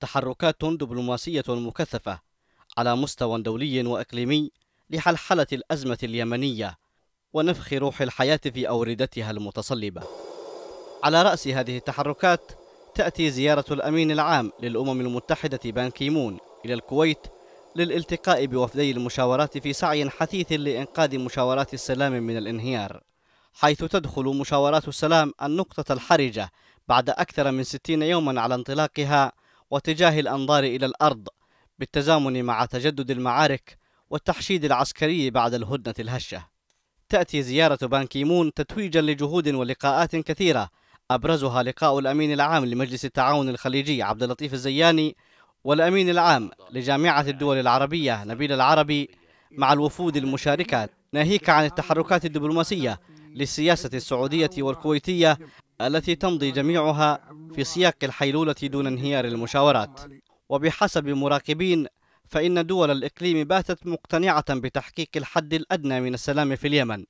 تحركات دبلوماسية مكثفة على مستوى دولي وإقليمي لحلحلة الأزمة اليمنية ونفخ روح الحياة في أوردتها المتصلبة. على رأس هذه التحركات تأتي زيارة الأمين العام للأمم المتحدة بان كيمون إلى الكويت للالتقاء بوفدي المشاورات في سعي حثيث لإنقاذ مشاورات السلام من الانهيار حيث تدخل مشاورات السلام النقطة الحرجة بعد أكثر من 60 يوما على انطلاقها واتجاه الأنظار إلى الأرض بالتزامن مع تجدد المعارك والتحشيد العسكري بعد الهدنة الهشة تأتي زيارة بانكيمون تتويجا لجهود ولقاءات كثيرة أبرزها لقاء الأمين العام لمجلس التعاون الخليجي عبد اللطيف الزياني والأمين العام لجامعة الدول العربية نبيل العربي مع الوفود المشاركة ناهيك عن التحركات الدبلوماسية للسياسة السعودية والكويتية التي تمضي جميعها في سياق الحيلولة دون انهيار المشاورات وبحسب مراقبين فإن دول الإقليم باتت مقتنعة بتحقيق الحد الأدنى من السلام في اليمن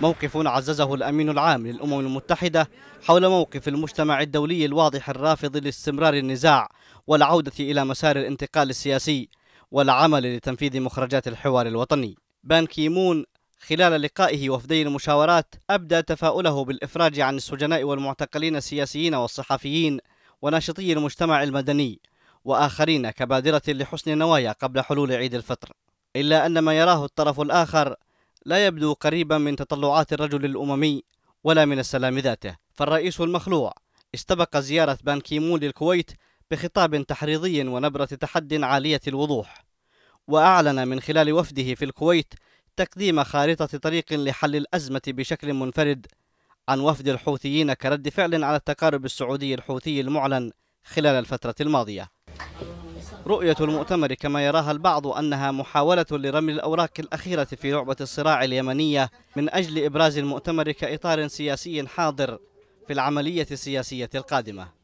موقف عززه الأمين العام للأمم المتحدة حول موقف المجتمع الدولي الواضح الرافض لاستمرار النزاع والعودة إلى مسار الانتقال السياسي والعمل لتنفيذ مخرجات الحوار الوطني بان كيمون خلال لقائه وفدي المشاورات أبدى تفاؤله بالإفراج عن السجناء والمعتقلين السياسيين والصحفيين وناشطي المجتمع المدني وآخرين كبادرة لحسن النوايا قبل حلول عيد الفطر إلا أن ما يراه الطرف الآخر لا يبدو قريبا من تطلعات الرجل الأممي ولا من السلام ذاته فالرئيس المخلوع استبق زيارة بان كيمون للكويت بخطاب تحريضي ونبرة تحد عالية الوضوح وأعلن من خلال وفده في الكويت تقديم خارطة طريق لحل الأزمة بشكل منفرد عن وفد الحوثيين كرد فعل على التقارب السعودي الحوثي المعلن خلال الفترة الماضية رؤية المؤتمر كما يراها البعض أنها محاولة لرمي الأوراق الأخيرة في لعبة الصراع اليمنية من أجل إبراز المؤتمر كإطار سياسي حاضر في العملية السياسية القادمة